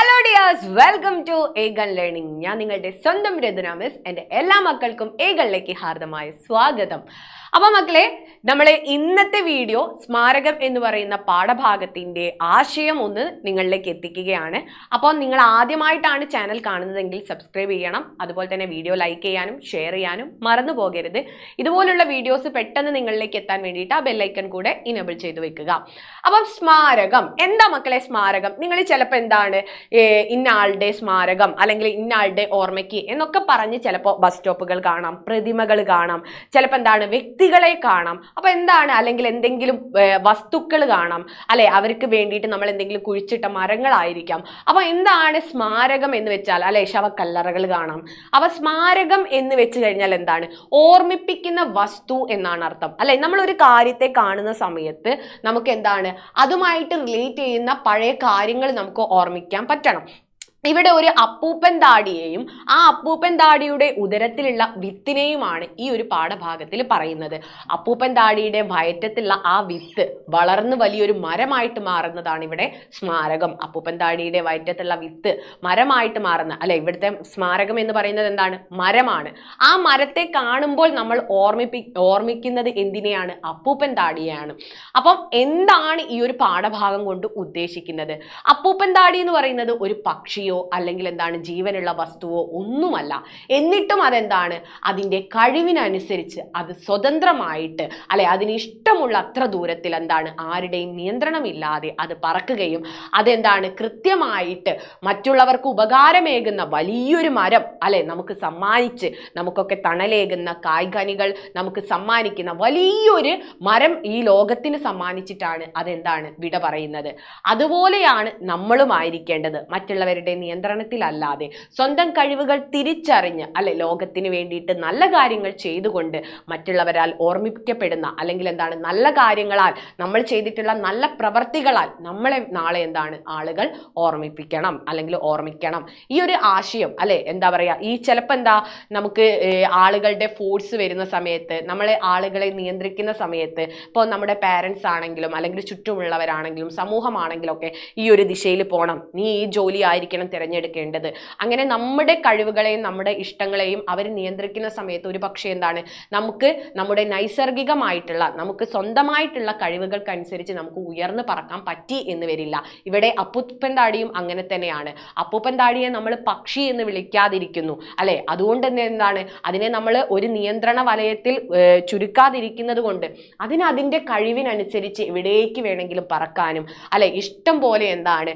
hello dears welcome to എ ഗൺ learning ഞാൻ നിങ്ങളുടെ സ്വന്തം രചന മിസ് എൻ്റെ എല്ലാ മക്കൾക്കും എ ഗണിലേക്ക് ഹാർദമായ സ്വാഗതം അപ്പൊ മക്കളെ നമ്മളെ ഇന്നത്തെ വീഡിയോ സ്മാരകം എന്ന് പറയുന്ന പാഠഭാഗത്തിന്റെ ആശയം ഒന്ന് നിങ്ങളിലേക്ക് എത്തിക്കുകയാണ് അപ്പോൾ നിങ്ങൾ ആദ്യമായിട്ടാണ് ചാനൽ കാണുന്നതെങ്കിൽ സബ്സ്ക്രൈബ് ചെയ്യണം അതുപോലെ തന്നെ വീഡിയോ ലൈക്ക് ചെയ്യാനും ഷെയർ ചെയ്യാനും മറന്നു പോകരുത് ഇതുപോലുള്ള വീഡിയോസ് പെട്ടെന്ന് നിങ്ങളിലേക്ക് എത്താൻ വേണ്ടിയിട്ട് ആ ബെല്ലൈക്കൺ കൂടെ ഇനബിൾ ചെയ്ത് വെക്കുക അപ്പം സ്മാരകം എന്താ മക്കളെ സ്മാരകം നിങ്ങൾ ചിലപ്പോൾ എന്താണ് ഇന്നാളുടെ സ്മാരകം അല്ലെങ്കിൽ ഇന്നാളുടെ ഓർമ്മയ്ക്ക് എന്നൊക്കെ പറഞ്ഞ് ചിലപ്പോൾ ബസ് സ്റ്റോപ്പുകൾ കാണാം പ്രതിമകൾ കാണാം ചിലപ്പോൾ എന്താണ് വ്യക്തി വ്യക്തികളെ കാണാം അപ്പൊ എന്താണ് അല്ലെങ്കിൽ എന്തെങ്കിലും വസ്തുക്കൾ കാണാം അല്ലെ അവർക്ക് വേണ്ടിയിട്ട് നമ്മൾ എന്തെങ്കിലും കുഴിച്ചിട്ട മരങ്ങളായിരിക്കാം അപ്പൊ എന്താണ് സ്മാരകം എന്ന് വെച്ചാൽ അല്ലെ ശവക്കല്ലറകൾ കാണാം അപ്പൊ സ്മാരകം എന്ന് വെച്ച് കഴിഞ്ഞാൽ എന്താണ് ഓർമ്മിപ്പിക്കുന്ന വസ്തു എന്നാണ് അർത്ഥം അല്ലെ നമ്മൾ ഒരു കാര്യത്തെ കാണുന്ന സമയത്ത് നമുക്ക് എന്താണ് അതുമായിട്ട് റിലേറ്റ് ചെയ്യുന്ന പഴയ കാര്യങ്ങൾ നമുക്ക് ഓർമ്മിക്കാൻ പറ്റണം ഇവിടെ ഒരു അപ്പൂപ്പൻ താടിയെയും ആ അപ്പൂപ്പൻ താടിയുടെ ഉദരത്തിലുള്ള വിത്തിനെയുമാണ് ഈ ഒരു പാഠഭാഗത്തിൽ പറയുന്നത് അപ്പൂപ്പൻ താടിയുടെ വയറ്റത്തുള്ള ആ വിത്ത് വളർന്ന് വലിയൊരു മരമായിട്ട് മാറുന്നതാണ് ഇവിടെ സ്മാരകം അപ്പൂപ്പൻ താടിയുടെ വയറ്റത്തുള്ള വിത്ത് മരമായിട്ട് മാറുന്ന അല്ലെ ഇവിടുത്തെ സ്മാരകം എന്ന് പറയുന്നത് എന്താണ് മരമാണ് ആ മരത്തെ കാണുമ്പോൾ നമ്മൾ ഓർമ്മിപ്പി ഓർമ്മിക്കുന്നത് എന്തിനെയാണ് അപ്പൂപ്പൻ താടിയെയാണ് അപ്പം എന്താണ് ഈ ഒരു പാഠഭാഗം കൊണ്ട് ഉദ്ദേശിക്കുന്നത് അപ്പൂപ്പൻ താടി എന്ന് പറയുന്നത് ഒരു പക്ഷിയും വ്യക്തിയോ അല്ലെങ്കിൽ എന്താണ് ജീവനുള്ള വസ്തുവോ ഒന്നുമല്ല എന്നിട്ടും അതെന്താണ് അതിൻ്റെ കഴിവിനനുസരിച്ച് അത് സ്വതന്ത്രമായിട്ട് അല്ലെ അതിന് ഇഷ്ടമുള്ള അത്ര ദൂരത്തിൽ എന്താണ് ആരുടെയും നിയന്ത്രണമില്ലാതെ അത് പറക്കുകയും അതെന്താണ് കൃത്യമായിട്ട് മറ്റുള്ളവർക്ക് ഉപകാരമേകുന്ന വലിയൊരു മരം അല്ലെ നമുക്ക് സമ്മാനിച്ച് നമുക്കൊക്കെ തണലേകുന്ന കായ്കനികൾ നമുക്ക് സമ്മാനിക്കുന്ന വലിയൊരു മരം ഈ ലോകത്തിന് സമ്മാനിച്ചിട്ടാണ് അതെന്താണ് വിട പറയുന്നത് അതുപോലെയാണ് നമ്മളുമായിരിക്കേണ്ടത് മറ്റുള്ളവരുടെ നിയന്ത്രണത്തിലല്ലാതെ സ്വന്തം കഴിവുകൾ തിരിച്ചറിഞ്ഞ് അല്ലെ ലോകത്തിന് വേണ്ടിയിട്ട് നല്ല കാര്യങ്ങൾ ചെയ്തുകൊണ്ട് മറ്റുള്ളവരാൽ ഓർമ്മിക്കപ്പെടുന്ന അല്ലെങ്കിൽ എന്താണ് നല്ല കാര്യങ്ങളാൽ നമ്മൾ ചെയ്തിട്ടുള്ള നല്ല പ്രവർത്തികളാൽ നമ്മളെ നാളെ എന്താണ് ആളുകൾ ഓർമ്മിപ്പിക്കണം അല്ലെങ്കിൽ ഓർമ്മിക്കണം ഈ ഒരു ആശയം അല്ലെ എന്താ പറയുക ഈ ചിലപ്പോൾ എന്താ നമുക്ക് ആളുകളുടെ ഫോഴ്സ് വരുന്ന സമയത്ത് നമ്മളെ ആളുകളെ നിയന്ത്രിക്കുന്ന സമയത്ത് ഇപ്പോൾ നമ്മുടെ പാരൻസ് ആണെങ്കിലും അല്ലെങ്കിൽ ചുറ്റുമുള്ളവരാണെങ്കിലും സമൂഹമാണെങ്കിലും ഒക്കെ ഈ ഒരു ദിശയിൽ പോകണം നീ ഈ ജോലി ആയിരിക്കണം തിരഞ്ഞെടുക്കേണ്ടത് അങ്ങനെ നമ്മുടെ കഴിവുകളെയും നമ്മുടെ ഇഷ്ടങ്ങളെയും അവർ നിയന്ത്രിക്കുന്ന സമയത്ത് ഒരു പക്ഷേ എന്താണ് നമുക്ക് നമ്മുടെ നൈസർഗികമായിട്ടുള്ള നമുക്ക് സ്വന്തമായിട്ടുള്ള കഴിവുകൾക്കനുസരിച്ച് നമുക്ക് ഉയർന്നു പറക്കാൻ പറ്റി എന്ന് വരില്ല ഇവിടെ അപ്പുപ്പൻ താടിയും അങ്ങനെ തന്നെയാണ് അപ്പുപ്പൻ താടിയെ നമ്മൾ പക്ഷി എന്ന് വിളിക്കാതിരിക്കുന്നു അല്ലെ അതുകൊണ്ട് തന്നെ എന്താണ് അതിനെ നമ്മൾ ഒരു നിയന്ത്രണ വലയത്തിൽ ചുരുക്കാതിരിക്കുന്നത് കൊണ്ട് അതിന് അതിൻ്റെ കഴിവിനനുസരിച്ച് എവിടേക്ക് വേണമെങ്കിലും പറക്കാനും അല്ലെ ഇഷ്ടം പോലെ എന്താണ്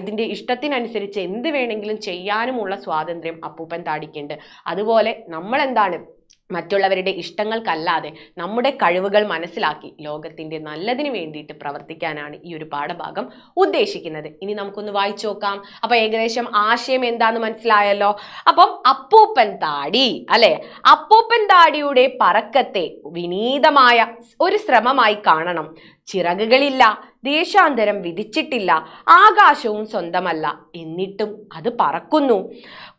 ഇതിൻ്റെ ഇഷ്ടത്തിനനുസരിച്ച് അനുസരിച്ച് എന്ത് വേണമെങ്കിലും ചെയ്യാനുമുള്ള സ്വാതന്ത്ര്യം അപ്പൂപ്പൻ താടിക്കുണ്ട് അതുപോലെ നമ്മൾ എന്താണ് മറ്റുള്ളവരുടെ ഇഷ്ടങ്ങൾക്കല്ലാതെ നമ്മുടെ കഴിവുകൾ മനസ്സിലാക്കി ലോകത്തിൻ്റെ നല്ലതിന് വേണ്ടിയിട്ട് പ്രവർത്തിക്കാനാണ് ഈ ഒരു പാഠഭാഗം ഉദ്ദേശിക്കുന്നത് ഇനി നമുക്കൊന്ന് വായിച്ചു നോക്കാം അപ്പോൾ ഏകദേശം ആശയം എന്താണെന്ന് മനസ്സിലായല്ലോ അപ്പം അപ്പൂപ്പൻ താടി അല്ലേ അപ്പൂപ്പൻ താടിയുടെ പറക്കത്തെ വിനീതമായ ഒരു ശ്രമമായി കാണണം ചിറകുകളില്ല ദേശാന്തരം വിധിച്ചിട്ടില്ല ആകാശവും സ്വന്തമല്ല എന്നിട്ടും അത് പറക്കുന്നു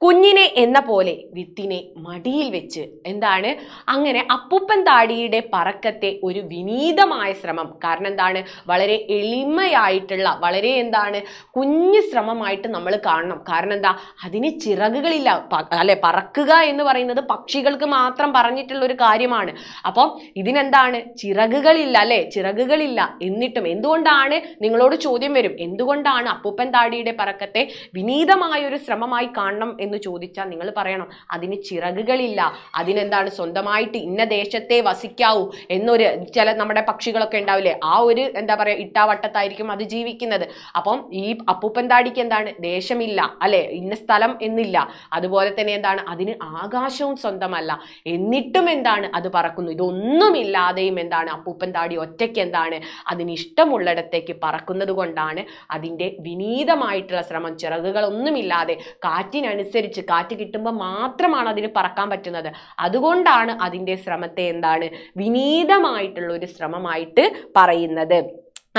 കുഞ്ഞിനെ എന്ന പോലെ വിത്തിനെ മടിയിൽ വെച്ച് എന്താണ് അങ്ങനെ അപ്പൂപ്പൻ താടിയുടെ പറക്കത്തെ ഒരു വിനീതമായ ശ്രമം കാരണം എന്താണ് വളരെ എളിമയായിട്ടുള്ള വളരെ എന്താണ് കുഞ്ഞു ശ്രമമായിട്ട് നമ്മൾ കാണണം കാരണം എന്താ അതിന് ചിറകുകളില്ല അല്ലെ പറക്കുക എന്ന് പറയുന്നത് പക്ഷികൾക്ക് മാത്രം പറഞ്ഞിട്ടുള്ള ഒരു കാര്യമാണ് അപ്പം ഇതിനെന്താണ് ചിറകുകളില്ല അല്ലെ ചിറകുകളില്ല എന്നിട്ടും എന്തുകൊണ്ടാണ് നിങ്ങളോട് ചോദ്യം വരും എന്തുകൊണ്ടാണ് അപ്പൂപ്പൻ താടിയുടെ പറക്കത്തെ വിനീതമായ ഒരു ശ്രമമായി കാണണം എന്ന് ചോദിച്ചാൽ നിങ്ങൾ പറയണം അതിന് ചിറകുകളില്ല അതിനെന്താണ് സ്വന്തമായിട്ട് ഇന്ന ദേശത്തെ വസിക്കാവൂ എന്നൊരു ചില നമ്മുടെ പക്ഷികളൊക്കെ ഉണ്ടാവില്ലേ ആ ഒരു എന്താ പറയുക ഇട്ടാവട്ടത്തായിരിക്കും അത് ജീവിക്കുന്നത് അപ്പം ഈ അപ്പൂപ്പൻതാടിക്ക് എന്താണ് ദേശമില്ല അല്ലെ ഇന്ന സ്ഥലം എന്നില്ല അതുപോലെ തന്നെ എന്താണ് അതിന് ആകാശവും സ്വന്തമല്ല എന്നിട്ടും എന്താണ് അത് പറക്കുന്നു ഇതൊന്നുമില്ലാതെയും എന്താണ് അപ്പൂപ്പൻതാടി ഒറ്റയ്ക്ക് എന്താണ് അതിന് ഇഷ്ടമുള്ളിടത്തേക്ക് പറക്കുന്നത് കൊണ്ടാണ് അതിൻ്റെ വിനീതമായിട്ടുള്ള ശ്രമം ചിറകുകളൊന്നുമില്ലാതെ കാറ്റിനനുസരിച്ച് അനുസരിച്ച് കാറ്റ് കിട്ടുമ്പോൾ മാത്രമാണ് അതിന് പറക്കാൻ പറ്റുന്നത് അതുകൊണ്ടാണ് അതിൻ്റെ ശ്രമത്തെ എന്താണ് വിനീതമായിട്ടുള്ള ഒരു ശ്രമമായിട്ട് പറയുന്നത്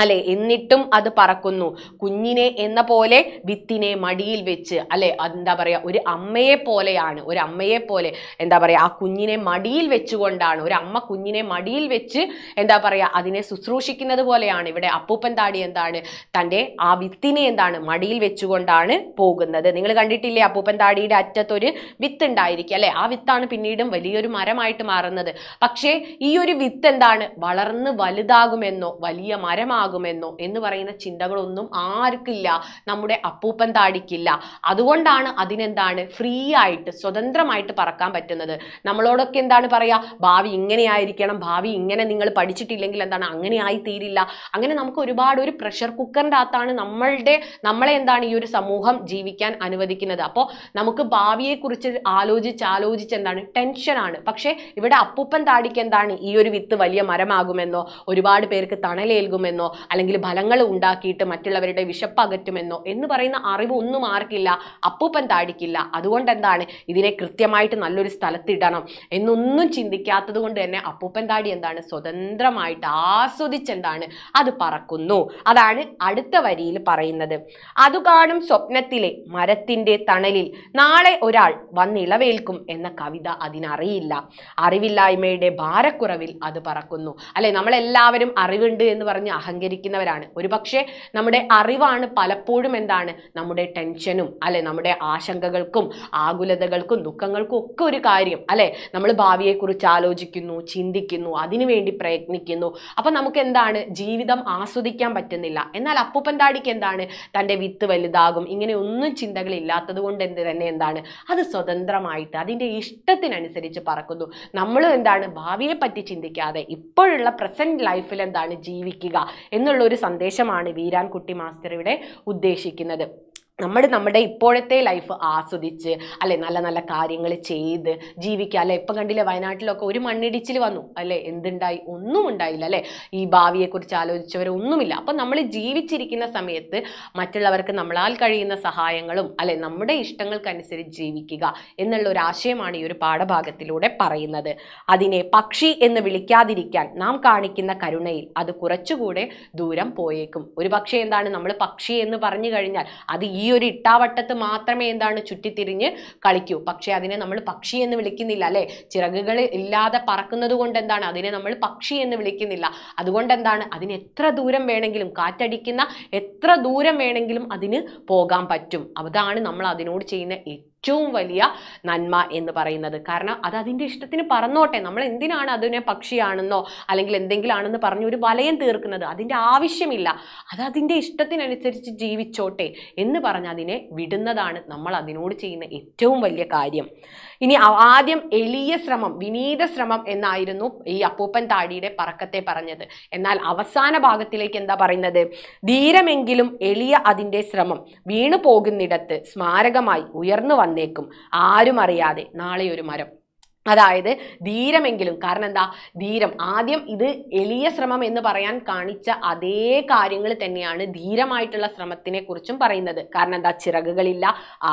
അല്ലെ എന്നിട്ടും അത് പറക്കുന്നു കുഞ്ഞിനെ എന്ന പോലെ വിത്തിനെ മടിയിൽ വെച്ച് അല്ലെ എന്താ പറയുക ഒരു അമ്മയെ പോലെയാണ് ഒരു അമ്മയെ പോലെ എന്താ പറയുക ആ കുഞ്ഞിനെ മടിയിൽ വെച്ചുകൊണ്ടാണ് ഒരു അമ്മ കുഞ്ഞിനെ മടിയിൽ വെച്ച് എന്താ പറയുക അതിനെ ശുശ്രൂഷിക്കുന്നത് പോലെയാണ് ഇവിടെ അപ്പൂപ്പൻ താടി എന്താണ് തൻ്റെ ആ വിത്തിനെ എന്താണ് മടിയിൽ വെച്ചുകൊണ്ടാണ് പോകുന്നത് നിങ്ങൾ കണ്ടിട്ടില്ലേ അപ്പൂപ്പൻ താടിയുടെ അറ്റത്തൊരു വിത്ത് ഉണ്ടായിരിക്കും അല്ലെ ആ വിത്താണ് പിന്നീടും വലിയൊരു മരമായിട്ട് മാറുന്നത് പക്ഷേ ഈ ഒരു വിത്ത് എന്താണ് വളർന്ന് വലുതാകുമെന്നോ വലിയ മരമാകും ആകുമെന്നോ എന്ന് പറയുന്ന ചിന്തകളൊന്നും ആർക്കില്ല നമ്മുടെ അപ്പൂപ്പൻ താടിക്കില്ല അതുകൊണ്ടാണ് അതിനെന്താണ് ഫ്രീ ആയിട്ട് സ്വതന്ത്രമായിട്ട് പറക്കാൻ പറ്റുന്നത് നമ്മളോടൊക്കെ എന്താണ് പറയുക ഭാവി ഇങ്ങനെ ആയിരിക്കണം ഭാവി ഇങ്ങനെ നിങ്ങൾ പഠിച്ചിട്ടില്ലെങ്കിൽ എന്താണ് അങ്ങനെ ആയി തീരില്ല അങ്ങനെ നമുക്ക് ഒരുപാട് ഒരു പ്രഷർ കുക്കറിൻ്റെ അകത്താണ് നമ്മളുടെ നമ്മളെ എന്താണ് ഈ ഒരു സമൂഹം ജീവിക്കാൻ അനുവദിക്കുന്നത് അപ്പോൾ നമുക്ക് ഭാവിയെക്കുറിച്ച് ആലോചിച്ച് ആലോചിച്ച് എന്താണ് ടെൻഷനാണ് പക്ഷേ ഇവിടെ അപ്പൂപ്പൻ താടിക്ക് എന്താണ് ഈ ഒരു വിത്ത് വലിയ മരമാകുമെന്നോ ഒരുപാട് പേർക്ക് തണലേൽകുമെന്നോ ഉണ്ടാക്കുമെന്നോ അല്ലെങ്കിൽ ഫലങ്ങൾ ഉണ്ടാക്കിയിട്ട് മറ്റുള്ളവരുടെ വിശപ്പകറ്റുമെന്നോ എന്ന് പറയുന്ന അറിവ് ഒന്നും ആർക്കില്ല അപ്പൂപ്പൻ താടിക്കില്ല അതുകൊണ്ട് എന്താണ് ഇതിനെ കൃത്യമായിട്ട് നല്ലൊരു സ്ഥലത്തിടണം എന്നൊന്നും ചിന്തിക്കാത്തത് കൊണ്ട് തന്നെ അപ്പൂപ്പൻ താടി എന്താണ് സ്വതന്ത്രമായിട്ട് ആസ്വദിച്ചെന്താണ് അത് പറക്കുന്നു അതാണ് അടുത്ത വരിയിൽ പറയുന്നത് അത് കാണും സ്വപ്നത്തിലെ മരത്തിൻ്റെ തണലിൽ നാളെ ഒരാൾ വന്നിളവേൽക്കും എന്ന കവിത അതിനറിയില്ല അറിവില്ലായ്മയുടെ ഭാരക്കുറവിൽ അത് പറക്കുന്നു അല്ലെ നമ്മളെല്ലാവരും അറിവുണ്ട് എന്ന് പറഞ്ഞ് അഹങ്ക അഹങ്കരിക്കുന്നവരാണ് ഒരുപക്ഷെ നമ്മുടെ അറിവാണ് പലപ്പോഴും എന്താണ് നമ്മുടെ ടെൻഷനും അല്ലെ നമ്മുടെ ആശങ്കകൾക്കും ആകുലതകൾക്കും ദുഃഖങ്ങൾക്കും ഒക്കെ ഒരു കാര്യം അല്ലെ നമ്മൾ ഭാവിയെക്കുറിച്ച് ആലോചിക്കുന്നു ചിന്തിക്കുന്നു അതിനുവേണ്ടി പ്രയത്നിക്കുന്നു അപ്പം നമുക്ക് എന്താണ് ജീവിതം ആസ്വദിക്കാൻ പറ്റുന്നില്ല എന്നാൽ അപ്പൂപ്പൻതാടിക്ക് എന്താണ് തൻ്റെ വിത്ത് വലുതാകും ഇങ്ങനെ ഒന്നും ചിന്തകളില്ലാത്തത് കൊണ്ട് എന്ത് തന്നെ എന്താണ് അത് സ്വതന്ത്രമായിട്ട് അതിൻ്റെ ഇഷ്ടത്തിനനുസരിച്ച് പറക്കുന്നു നമ്മൾ എന്താണ് ഭാവിയെ പറ്റി ചിന്തിക്കാതെ ഇപ്പോഴുള്ള പ്രസൻറ്റ് ലൈഫിൽ എന്താണ് ജീവിക്കുക എന്നുള്ളൊരു സന്ദേശമാണ് കുട്ടി മാസ്റ്റർ ഇവിടെ ഉദ്ദേശിക്കുന്നത് നമ്മൾ നമ്മുടെ ഇപ്പോഴത്തെ ലൈഫ് ആസ്വദിച്ച് അല്ലെ നല്ല നല്ല കാര്യങ്ങൾ ചെയ്ത് ജീവിക്കുക അല്ലെ ഇപ്പം കണ്ടില്ലേ വയനാട്ടിലൊക്കെ ഒരു മണ്ണിടിച്ചിൽ വന്നു അല്ലെ എന്തുണ്ടായി ഒന്നും ഉണ്ടായില്ല അല്ലെ ഈ ഭാവിയെക്കുറിച്ച് ആലോചിച്ചവരൊന്നുമില്ല അപ്പം നമ്മൾ ജീവിച്ചിരിക്കുന്ന സമയത്ത് മറ്റുള്ളവർക്ക് നമ്മളാൽ കഴിയുന്ന സഹായങ്ങളും അല്ലെ നമ്മുടെ ഇഷ്ടങ്ങൾക്കനുസരിച്ച് ജീവിക്കുക എന്നുള്ള ഒരു ആശയമാണ് ഈ ഒരു പാഠഭാഗത്തിലൂടെ പറയുന്നത് അതിനെ പക്ഷി എന്ന് വിളിക്കാതിരിക്കാൻ നാം കാണിക്കുന്ന കരുണയിൽ അത് കുറച്ചുകൂടെ ദൂരം പോയേക്കും ഒരു പക്ഷേ എന്താണ് നമ്മൾ പക്ഷി എന്ന് പറഞ്ഞു കഴിഞ്ഞാൽ അത് ഈ ഒരു ഇട്ടാവട്ടത്ത് മാത്രമേ എന്താണ് ചുറ്റിത്തിരിഞ്ഞ് കളിക്കൂ പക്ഷേ അതിനെ നമ്മൾ പക്ഷി എന്ന് വിളിക്കുന്നില്ല അല്ലേ ചിറകുകൾ ഇല്ലാതെ പറക്കുന്നത് കൊണ്ട് എന്താണ് അതിനെ നമ്മൾ പക്ഷി എന്ന് വിളിക്കുന്നില്ല അതുകൊണ്ട് എന്താണ് അതിന് എത്ര ദൂരം വേണമെങ്കിലും കാറ്റടിക്കുന്ന എത്ര ദൂരം വേണമെങ്കിലും അതിന് പോകാൻ പറ്റും അതാണ് നമ്മൾ അതിനോട് ചെയ്യുന്ന ഏറ്റവും വലിയ നന്മ എന്ന് പറയുന്നത് കാരണം അത് അതിൻ്റെ ഇഷ്ടത്തിന് പറന്നോട്ടെ നമ്മൾ എന്തിനാണ് അതിനെ പക്ഷിയാണെന്നോ അല്ലെങ്കിൽ എന്തെങ്കിലാണെന്ന് പറഞ്ഞ് ഒരു വലയം തീർക്കുന്നത് അതിൻ്റെ ആവശ്യമില്ല അത് അതിൻ്റെ ഇഷ്ടത്തിനനുസരിച്ച് ജീവിച്ചോട്ടെ എന്ന് പറഞ്ഞ് അതിനെ വിടുന്നതാണ് നമ്മൾ അതിനോട് ചെയ്യുന്ന ഏറ്റവും വലിയ കാര്യം ഇനി ആദ്യം എളിയ ശ്രമം വിനീത ശ്രമം എന്നായിരുന്നു ഈ അപ്പൂപ്പൻ താടിയുടെ പറക്കത്തെ പറഞ്ഞത് എന്നാൽ അവസാന ഭാഗത്തിലേക്ക് എന്താ പറയുന്നത് ധീരമെങ്കിലും എളിയ അതിൻ്റെ ശ്രമം വീണു പോകുന്നിടത്ത് സ്മാരകമായി ഉയർന്നു വന്നേക്കും ആരും അറിയാതെ നാളെ ഒരു മരം അതായത് ധീരമെങ്കിലും കാരണം എന്താ ധീരം ആദ്യം ഇത് എളിയ ശ്രമം എന്ന് പറയാൻ കാണിച്ച അതേ കാര്യങ്ങൾ തന്നെയാണ് ധീരമായിട്ടുള്ള ശ്രമത്തിനെ കുറിച്ചും പറയുന്നത് കാരണം എന്താ ചിറകുകളില്ല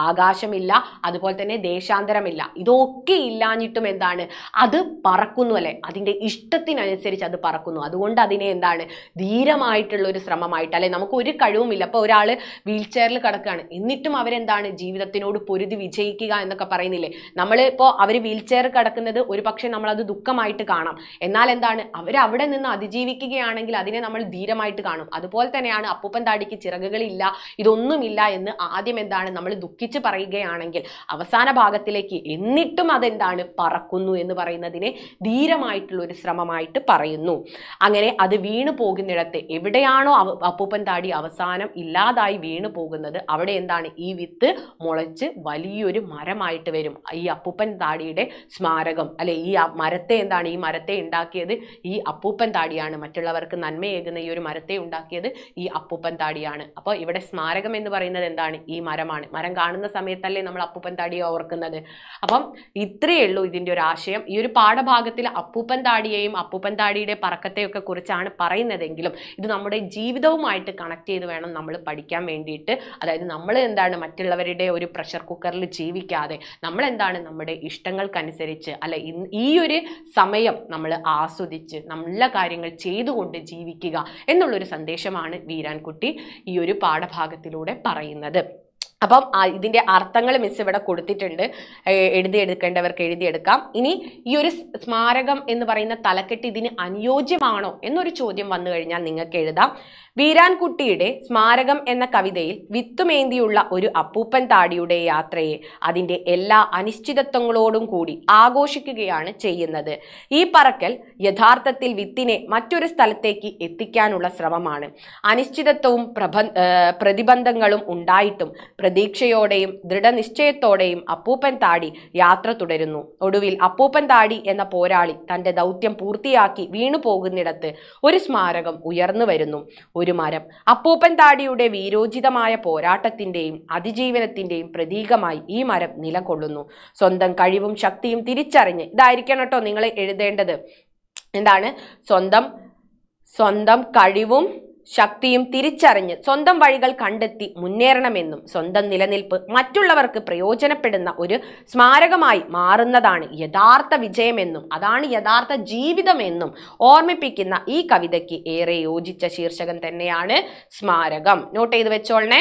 ആകാശമില്ല അതുപോലെ തന്നെ ദേശാന്തരമില്ല ഇതൊക്കെ ഇല്ലാഞ്ഞിട്ടും എന്താണ് അത് പറക്കുന്നു അല്ലെ അതിൻ്റെ ഇഷ്ടത്തിനനുസരിച്ച് അത് പറക്കുന്നു അതുകൊണ്ട് അതിനെ എന്താണ് ധീരമായിട്ടുള്ള ഒരു ശ്രമമായിട്ട് അല്ലെ നമുക്ക് ഒരു കഴിവുമില്ല അപ്പോൾ ഒരാൾ വീൽ ചെയറിൽ കിടക്കുകയാണ് എന്നിട്ടും അവരെന്താണ് ജീവിതത്തിനോട് പൊരുതി വിജയിക്കുക എന്നൊക്കെ പറയുന്നില്ലേ നമ്മൾ ഇപ്പോൾ അവർ വീൽ ചെയർ കിടക്കുന്നത് ഒരു പക്ഷേ നമ്മളത് ദുഃഖമായിട്ട് കാണാം എന്നാൽ എന്താണ് അവിടെ നിന്ന് അതിജീവിക്കുകയാണെങ്കിൽ അതിനെ നമ്മൾ ധീരമായിട്ട് കാണും അതുപോലെ തന്നെയാണ് അപ്പൂപ്പൻ താടിക്ക് ചിറകുകളില്ല ഇതൊന്നുമില്ല എന്ന് ആദ്യം എന്താണ് നമ്മൾ ദുഃഖിച്ച് പറയുകയാണെങ്കിൽ അവസാന ഭാഗത്തിലേക്ക് എന്നിട്ടും അതെന്താണ് പറക്കുന്നു എന്ന് പറയുന്നതിനെ ധീരമായിട്ടുള്ള ഒരു ശ്രമമായിട്ട് പറയുന്നു അങ്ങനെ അത് വീണു പോകുന്നിടത്ത് എവിടെയാണോ അപ്പൂപ്പൻ താടി അവസാനം ഇല്ലാതായി വീണു പോകുന്നത് അവിടെ എന്താണ് ഈ വിത്ത് മുളച്ച് വലിയൊരു മരമായിട്ട് വരും ഈ അപ്പൂപ്പൻ താടിയുടെ സ്മാ സ്മാരകം അല്ലെ ഈ മരത്തെ എന്താണ് ഈ മരത്തെ ഉണ്ടാക്കിയത് ഈ അപ്പൂപ്പൻ താടിയാണ് മറ്റുള്ളവർക്ക് നന്മയേകുന്ന ഈ ഒരു മരത്തെ ഉണ്ടാക്കിയത് ഈ അപ്പൂപ്പൻ താടിയാണ് അപ്പോൾ ഇവിടെ സ്മാരകം എന്ന് പറയുന്നത് എന്താണ് ഈ മരമാണ് മരം കാണുന്ന സമയത്തല്ലേ നമ്മൾ അപ്പൂപ്പൻ താടിയെ ഓർക്കുന്നത് അപ്പം ഇത്രയേ ഉള്ളൂ ഇതിൻ്റെ ഒരു ആശയം ഈ ഒരു പാഠഭാഗത്തിൽ അപ്പൂപ്പൻ താടിയെയും അപ്പൂപ്പൻ താടിയുടെ പറക്കത്തെയൊക്കെ കുറിച്ചാണ് പറയുന്നതെങ്കിലും ഇത് നമ്മുടെ ജീവിതവുമായിട്ട് കണക്ട് ചെയ്ത് വേണം നമ്മൾ പഠിക്കാൻ വേണ്ടിയിട്ട് അതായത് നമ്മൾ എന്താണ് മറ്റുള്ളവരുടെ ഒരു പ്രഷർ കുക്കറിൽ ജീവിക്കാതെ നമ്മൾ എന്താണ് നമ്മുടെ ഇഷ്ടങ്ങൾക്കനുസരിച്ച് ആസ്വദിച്ച് അല്ല ഈ ഒരു സമയം നമ്മൾ ആസ്വദിച്ച് നല്ല കാര്യങ്ങൾ ചെയ്തുകൊണ്ട് ജീവിക്കുക എന്നുള്ളൊരു സന്ദേശമാണ് വീരാൻകുട്ടി ഈ ഒരു പാഠഭാഗത്തിലൂടെ പറയുന്നത് അപ്പം ഇതിൻ്റെ അർത്ഥങ്ങൾ മിസ് ഇവിടെ കൊടുത്തിട്ടുണ്ട് എഴുതിയെടുക്കേണ്ടവർക്ക് എഴുതിയെടുക്കാം ഇനി ഈ ഒരു സ്മാരകം എന്ന് പറയുന്ന തലക്കെട്ട് ഇതിന് അനുയോജ്യമാണോ എന്നൊരു ചോദ്യം വന്നു കഴിഞ്ഞാൽ നിങ്ങൾക്ക് എഴുതാം വീരാൻകുട്ടിയുടെ സ്മാരകം എന്ന കവിതയിൽ വിത്തുമേന്തിയുള്ള ഒരു അപ്പൂപ്പൻ താടിയുടെ യാത്രയെ അതിൻ്റെ എല്ലാ അനിശ്ചിതത്വങ്ങളോടും കൂടി ആഘോഷിക്കുകയാണ് ചെയ്യുന്നത് ഈ പറക്കൽ യഥാർത്ഥത്തിൽ വിത്തിനെ മറ്റൊരു സ്ഥലത്തേക്ക് എത്തിക്കാനുള്ള ശ്രമമാണ് അനിശ്ചിതത്വവും പ്രബ പ്രതിബന്ധങ്ങളും ഉണ്ടായിട്ടും പ്രതീക്ഷയോടെയും ദൃഢനിശ്ചയത്തോടെയും അപ്പൂപ്പൻ താടി യാത്ര തുടരുന്നു ഒടുവിൽ അപ്പൂപ്പൻ താടി എന്ന പോരാളി തന്റെ ദൗത്യം പൂർത്തിയാക്കി വീണു പോകുന്നിടത്ത് ഒരു സ്മാരകം ഉയർന്നു വരുന്നു ഒരു മരം അപ്പൂപ്പൻ താടിയുടെ വീരോചിതമായ പോരാട്ടത്തിന്റെയും അതിജീവനത്തിന്റെയും പ്രതീകമായി ഈ മരം നിലകൊള്ളുന്നു സ്വന്തം കഴിവും ശക്തിയും തിരിച്ചറിഞ്ഞ് ഇതായിരിക്കണം കേട്ടോ നിങ്ങൾ എഴുതേണ്ടത് എന്താണ് സ്വന്തം സ്വന്തം കഴിവും ശക്തിയും തിരിച്ചറിഞ്ഞ് സ്വന്തം വഴികൾ കണ്ടെത്തി മുന്നേറണമെന്നും സ്വന്തം നിലനിൽപ്പ് മറ്റുള്ളവർക്ക് പ്രയോജനപ്പെടുന്ന ഒരു സ്മാരകമായി മാറുന്നതാണ് യഥാർത്ഥ വിജയമെന്നും അതാണ് യഥാർത്ഥ ജീവിതമെന്നും ഓർമ്മിപ്പിക്കുന്ന ഈ കവിതയ്ക്ക് ഏറെ യോജിച്ച ശീർഷകം തന്നെയാണ് സ്മാരകം നോട്ട് ചെയ്ത് വെച്ചോളണേ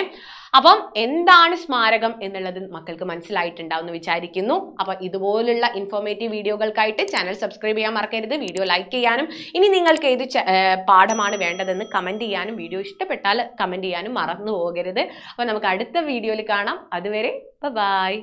അപ്പം എന്താണ് സ്മാരകം എന്നുള്ളത് മക്കൾക്ക് മനസ്സിലായിട്ടുണ്ടാവും എന്ന് വിചാരിക്കുന്നു അപ്പോൾ ഇതുപോലുള്ള ഇൻഫോർമേറ്റീവ് വീഡിയോകൾക്കായിട്ട് ചാനൽ സബ്സ്ക്രൈബ് ചെയ്യാൻ മറക്കരുത് വീഡിയോ ലൈക്ക് ചെയ്യാനും ഇനി നിങ്ങൾക്ക് ഏത് പാഠമാണ് വേണ്ടതെന്ന് കമൻറ്റ് ചെയ്യാനും വീഡിയോ ഇഷ്ടപ്പെട്ടാൽ കമൻറ്റ് ചെയ്യാനും മറന്നു പോകരുത് അപ്പം നമുക്ക് അടുത്ത വീഡിയോയിൽ കാണാം അതുവരെ ബൈ